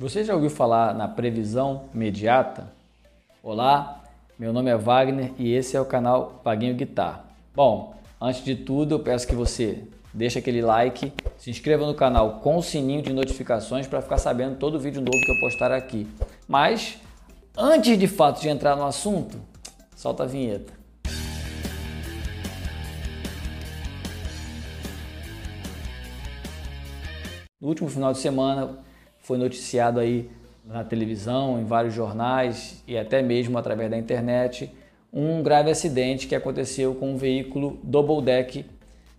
Você já ouviu falar na previsão imediata? Olá, meu nome é Wagner e esse é o canal Paguinho Guitar. Bom, antes de tudo, eu peço que você deixe aquele like, se inscreva no canal com o sininho de notificações para ficar sabendo todo vídeo novo que eu postar aqui. Mas antes de fato de entrar no assunto, solta a vinheta. No último final de semana, foi noticiado aí na televisão, em vários jornais e até mesmo através da internet, um grave acidente que aconteceu com um veículo double deck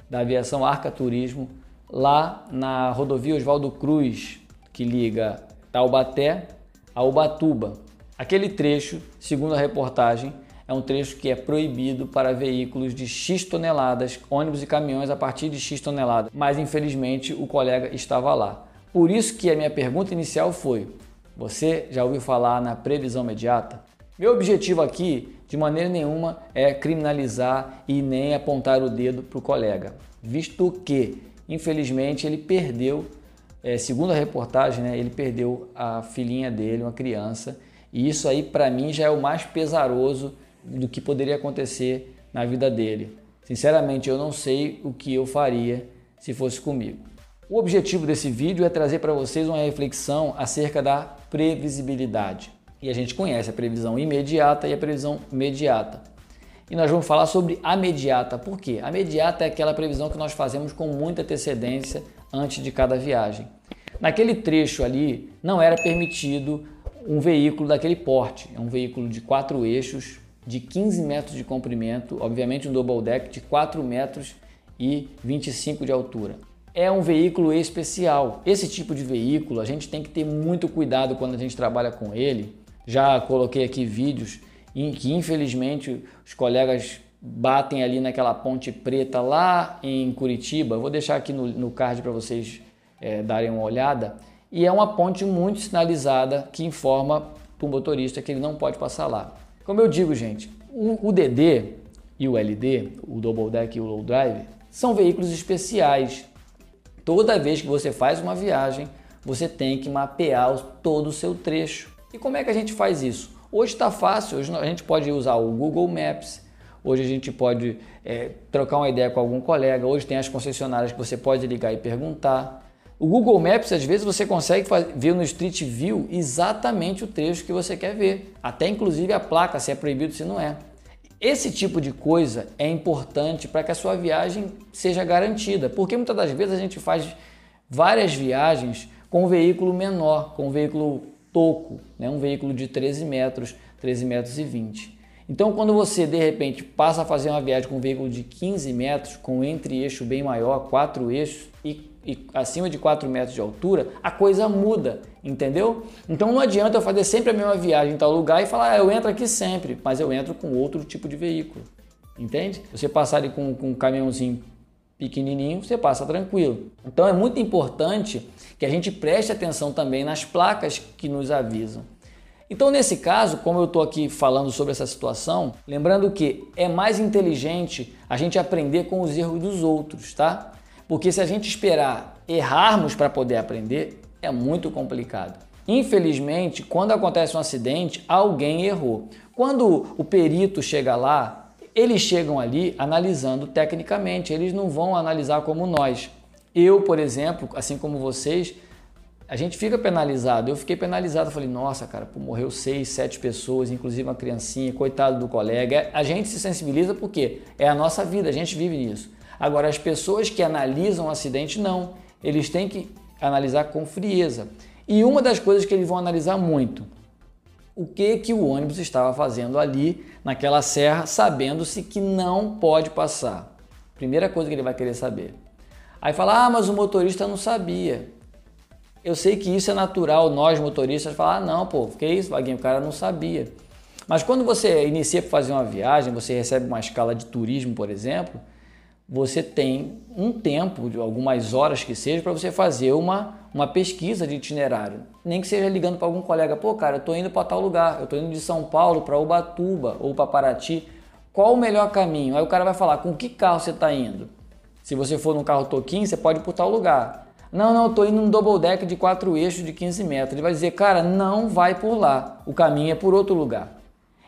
da aviação Arca Turismo lá na rodovia Oswaldo Cruz, que liga Taubaté a Ubatuba. Aquele trecho, segundo a reportagem, é um trecho que é proibido para veículos de X toneladas, ônibus e caminhões a partir de X toneladas, mas infelizmente o colega estava lá. Por isso que a minha pergunta inicial foi: você já ouviu falar na previsão imediata? Meu objetivo aqui, de maneira nenhuma, é criminalizar e nem apontar o dedo para o colega, visto que, infelizmente, ele perdeu, é, segundo a reportagem, né, ele perdeu a filhinha dele, uma criança, e isso aí, para mim, já é o mais pesaroso do que poderia acontecer na vida dele. Sinceramente, eu não sei o que eu faria se fosse comigo. O objetivo desse vídeo é trazer para vocês uma reflexão acerca da previsibilidade. E a gente conhece a previsão imediata e a previsão mediata. E nós vamos falar sobre a mediata. Por quê? A mediata é aquela previsão que nós fazemos com muita antecedência antes de cada viagem. Naquele trecho ali não era permitido um veículo daquele porte. É um veículo de quatro eixos, de 15 metros de comprimento, obviamente um double deck de 4 metros e 25 de altura é um veículo especial. Esse tipo de veículo a gente tem que ter muito cuidado quando a gente trabalha com ele. Já coloquei aqui vídeos em que infelizmente os colegas batem ali naquela ponte preta lá em Curitiba. Eu vou deixar aqui no, no card para vocês é, darem uma olhada. E é uma ponte muito sinalizada que informa para o motorista que ele não pode passar lá. Como eu digo, gente, o, o DD e o LD, o Double Deck e o Low Drive, são veículos especiais Toda vez que você faz uma viagem, você tem que mapear todo o seu trecho. E como é que a gente faz isso? Hoje está fácil, hoje a gente pode usar o Google Maps, hoje a gente pode é, trocar uma ideia com algum colega, hoje tem as concessionárias que você pode ligar e perguntar. O Google Maps, às vezes, você consegue ver no Street View exatamente o trecho que você quer ver, até inclusive a placa, se é proibido, se não é. Esse tipo de coisa é importante para que a sua viagem seja garantida, porque muitas das vezes a gente faz várias viagens com um veículo menor, com um veículo toco, né? um veículo de 13 metros, 13 metros e 20. Então, quando você de repente passa a fazer uma viagem com um veículo de 15 metros, com um entre-eixo bem maior, quatro eixos, e e acima de 4 metros de altura, a coisa muda, entendeu? Então não adianta eu fazer sempre a mesma viagem em tal lugar e falar, ah, eu entro aqui sempre, mas eu entro com outro tipo de veículo, entende? Você passar ali com, com um caminhãozinho pequenininho, você passa tranquilo. Então é muito importante que a gente preste atenção também nas placas que nos avisam. Então, nesse caso, como eu estou aqui falando sobre essa situação, lembrando que é mais inteligente a gente aprender com os erros dos outros, tá? Porque se a gente esperar errarmos para poder aprender, é muito complicado. Infelizmente, quando acontece um acidente, alguém errou. Quando o perito chega lá, eles chegam ali analisando tecnicamente, eles não vão analisar como nós. Eu, por exemplo, assim como vocês, a gente fica penalizado. Eu fiquei penalizado, falei, nossa, cara, pô, morreu seis, sete pessoas, inclusive uma criancinha, coitado do colega. A gente se sensibiliza porque é a nossa vida, a gente vive nisso. Agora, as pessoas que analisam o acidente, não. Eles têm que analisar com frieza. E uma das coisas que eles vão analisar muito, o que que o ônibus estava fazendo ali naquela serra, sabendo-se que não pode passar. Primeira coisa que ele vai querer saber. Aí fala: "Ah, mas o motorista não sabia". Eu sei que isso é natural, nós motoristas falar: ah, "Não, pô, que isso, Vaguinho, o cara não sabia". Mas quando você inicia para fazer uma viagem, você recebe uma escala de turismo, por exemplo, você tem um tempo, de algumas horas que seja, para você fazer uma, uma pesquisa de itinerário. Nem que seja ligando para algum colega, pô, cara, eu estou indo para tal lugar, eu estou indo de São Paulo para Ubatuba ou para Paraty, qual o melhor caminho? Aí o cara vai falar, com que carro você está indo? Se você for num carro toquinho, você pode ir para tal lugar. Não, não, eu tô indo num double deck de quatro eixos de 15 metros. Ele vai dizer, cara, não vai por lá, o caminho é por outro lugar.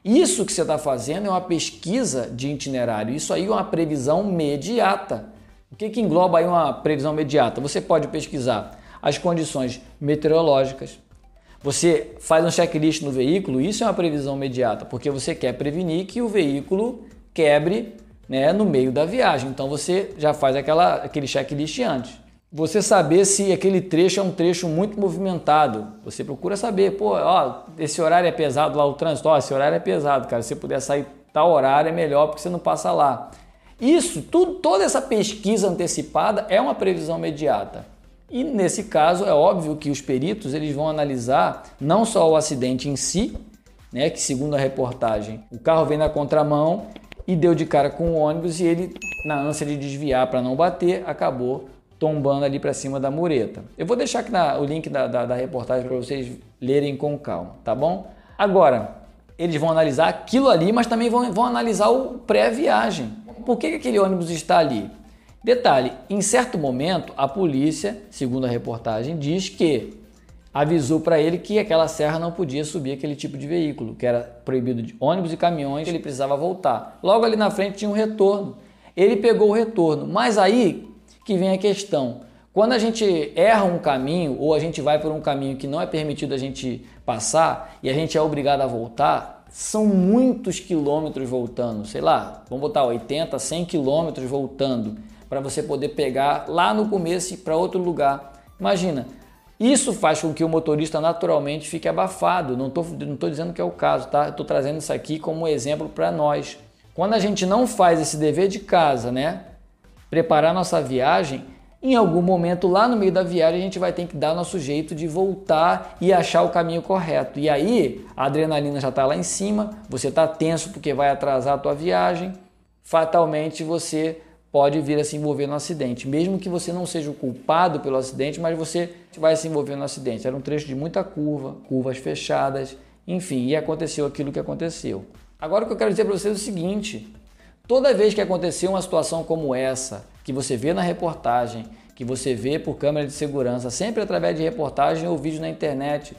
Isso que você está fazendo é uma pesquisa de itinerário, isso aí é uma previsão imediata. O que, que engloba aí uma previsão imediata? Você pode pesquisar as condições meteorológicas, você faz um checklist no veículo, isso é uma previsão imediata, porque você quer prevenir que o veículo quebre né, no meio da viagem. Então você já faz aquela, aquele checklist antes você saber se aquele trecho é um trecho muito movimentado. Você procura saber, pô, ó, esse horário é pesado lá o trânsito, ó, esse horário é pesado, cara. Se você puder sair tal horário é melhor porque você não passa lá. Isso, tudo, toda essa pesquisa antecipada é uma previsão imediata. E nesse caso é óbvio que os peritos eles vão analisar não só o acidente em si, né, que segundo a reportagem, o carro vem na contramão e deu de cara com o ônibus e ele na ânsia de desviar para não bater, acabou tombando ali para cima da mureta. Eu vou deixar aqui na, o link da, da, da reportagem para vocês lerem com calma, tá bom? Agora, eles vão analisar aquilo ali, mas também vão, vão analisar o pré-viagem. Por que, que aquele ônibus está ali? Detalhe: em certo momento, a polícia, segundo a reportagem, diz que avisou para ele que aquela serra não podia subir aquele tipo de veículo, que era proibido de ônibus e caminhões, ele precisava voltar. Logo ali na frente tinha um retorno. Ele pegou o retorno, mas aí que vem a questão. Quando a gente erra um caminho ou a gente vai por um caminho que não é permitido a gente passar e a gente é obrigado a voltar, são muitos quilômetros voltando, sei lá, vamos botar 80, 100 quilômetros voltando para você poder pegar lá no começo para outro lugar. Imagina, isso faz com que o motorista naturalmente fique abafado. Não estou não tô dizendo que é o caso, tá? Estou trazendo isso aqui como exemplo para nós. Quando a gente não faz esse dever de casa, né? preparar nossa viagem, em algum momento lá no meio da viagem a gente vai ter que dar nosso jeito de voltar e achar o caminho correto. E aí a adrenalina já está lá em cima, você está tenso porque vai atrasar a tua viagem, fatalmente você pode vir a se envolver no acidente. Mesmo que você não seja o culpado pelo acidente, mas você vai se envolver no acidente. Era um trecho de muita curva, curvas fechadas, enfim, e aconteceu aquilo que aconteceu. Agora o que eu quero dizer para vocês é o seguinte: Toda vez que acontecer uma situação como essa, que você vê na reportagem, que você vê por câmera de segurança, sempre através de reportagem ou vídeo na internet,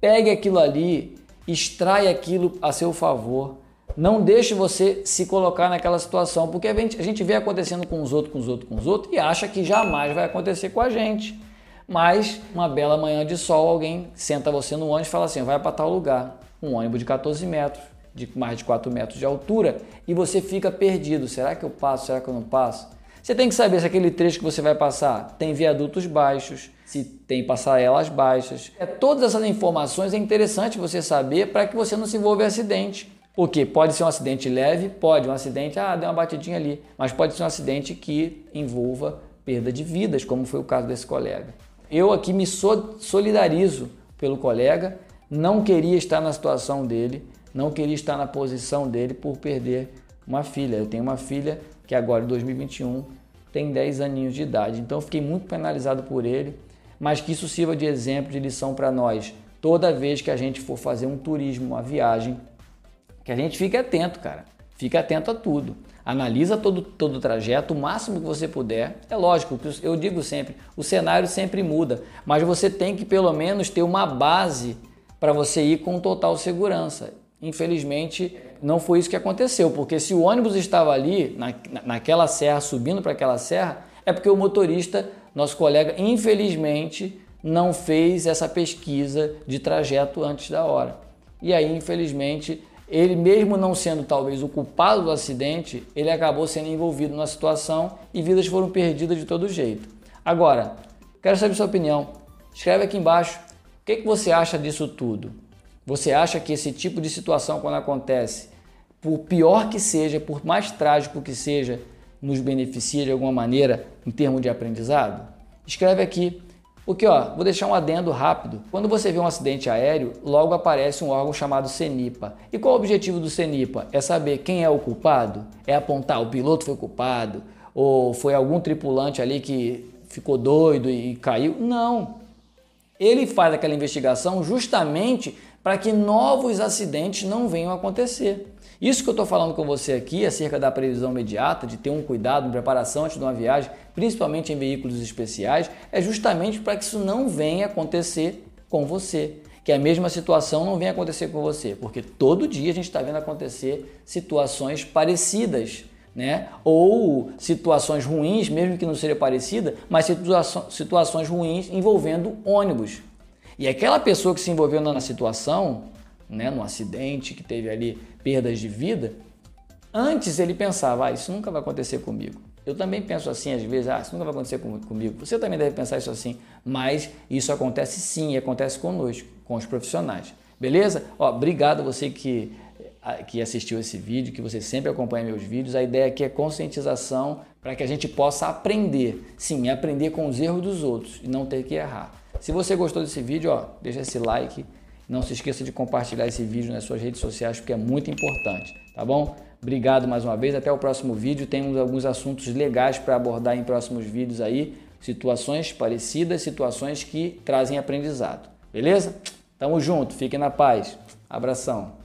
pegue aquilo ali, extrai aquilo a seu favor. Não deixe você se colocar naquela situação, porque a gente, a gente vê acontecendo com os outros, com os outros, com os outros e acha que jamais vai acontecer com a gente. Mas uma bela manhã de sol, alguém senta você no ônibus e fala assim: vai para tal lugar, um ônibus de 14 metros de mais de 4 metros de altura e você fica perdido. Será que eu passo? Será que eu não passo? Você tem que saber se aquele trecho que você vai passar tem viadutos baixos, se tem passarelas baixas. É, todas essas informações é interessante você saber para que você não se envolva em acidente. Porque pode ser um acidente leve, pode um acidente, ah, deu uma batidinha ali, mas pode ser um acidente que envolva perda de vidas, como foi o caso desse colega. Eu aqui me solidarizo pelo colega, não queria estar na situação dele, não queria estar na posição dele por perder uma filha. Eu tenho uma filha que agora em 2021 tem 10 aninhos de idade. Então fiquei muito penalizado por ele, mas que isso sirva de exemplo, de lição para nós. Toda vez que a gente for fazer um turismo, uma viagem, que a gente fique atento, cara. Fique atento a tudo. Analisa todo, todo o trajeto, o máximo que você puder. É lógico, eu digo sempre, o cenário sempre muda, mas você tem que pelo menos ter uma base para você ir com total segurança. Infelizmente, não foi isso que aconteceu, porque se o ônibus estava ali, na, naquela serra, subindo para aquela serra, é porque o motorista, nosso colega, infelizmente, não fez essa pesquisa de trajeto antes da hora. E aí, infelizmente, ele mesmo não sendo talvez o culpado do acidente, ele acabou sendo envolvido na situação e vidas foram perdidas de todo jeito. Agora, quero saber sua opinião. Escreve aqui embaixo o que, que você acha disso tudo. Você acha que esse tipo de situação, quando acontece, por pior que seja, por mais trágico que seja, nos beneficia de alguma maneira em termos de aprendizado? Escreve aqui. Porque, ó, vou deixar um adendo rápido. Quando você vê um acidente aéreo, logo aparece um órgão chamado CENIPA. E qual o objetivo do CENIPA? É saber quem é o culpado? É apontar o piloto foi culpado? Ou foi algum tripulante ali que ficou doido e caiu? Não. Ele faz aquela investigação justamente para que novos acidentes não venham a acontecer. Isso que eu estou falando com você aqui acerca da previsão imediata, de ter um cuidado, uma preparação antes de uma viagem, principalmente em veículos especiais, é justamente para que isso não venha acontecer com você. Que a mesma situação não venha acontecer com você, porque todo dia a gente está vendo acontecer situações parecidas né? Ou situações ruins, mesmo que não seja parecida, mas situações ruins envolvendo ônibus. E aquela pessoa que se envolveu na situação, né, no acidente, que teve ali perdas de vida, antes ele pensava, ah, isso nunca vai acontecer comigo. Eu também penso assim às vezes, ah, isso nunca vai acontecer comigo. Você também deve pensar isso assim, mas isso acontece sim, e acontece conosco, com os profissionais. Beleza? Ó, obrigado você que, que assistiu esse vídeo, que você sempre acompanha meus vídeos. A ideia aqui é conscientização para que a gente possa aprender. Sim, aprender com os erros dos outros e não ter que errar. Se você gostou desse vídeo, ó, deixa esse like. Não se esqueça de compartilhar esse vídeo nas suas redes sociais, porque é muito importante, tá bom? Obrigado mais uma vez. Até o próximo vídeo. Temos alguns assuntos legais para abordar em próximos vídeos aí. Situações parecidas, situações que trazem aprendizado. Beleza? Tamo junto. Fiquem na paz. Abração.